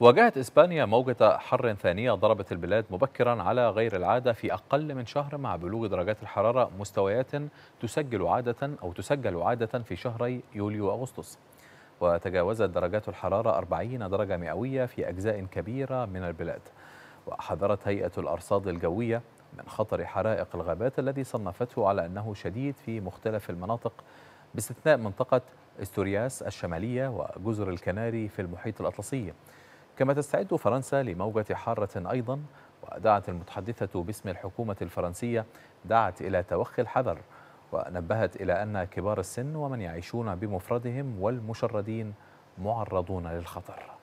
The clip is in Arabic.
واجهت إسبانيا موجة حر ثانية ضربت البلاد مبكرا على غير العادة في أقل من شهر مع بلوغ درجات الحرارة مستويات تسجل عادة أو تسجل عادة في شهري يوليو وأغسطس وتجاوزت درجات الحرارة 40 درجة مئوية في أجزاء كبيرة من البلاد وحذرت هيئة الأرصاد الجوية من خطر حرائق الغابات الذي صنفته على أنه شديد في مختلف المناطق باستثناء منطقة استورياس الشمالية وجزر الكناري في المحيط الأطلسي كما تستعد فرنسا لموجة حارة أيضا ودعت المتحدثة باسم الحكومة الفرنسية دعت إلى توخي الحذر ونبهت إلى أن كبار السن ومن يعيشون بمفردهم والمشردين معرضون للخطر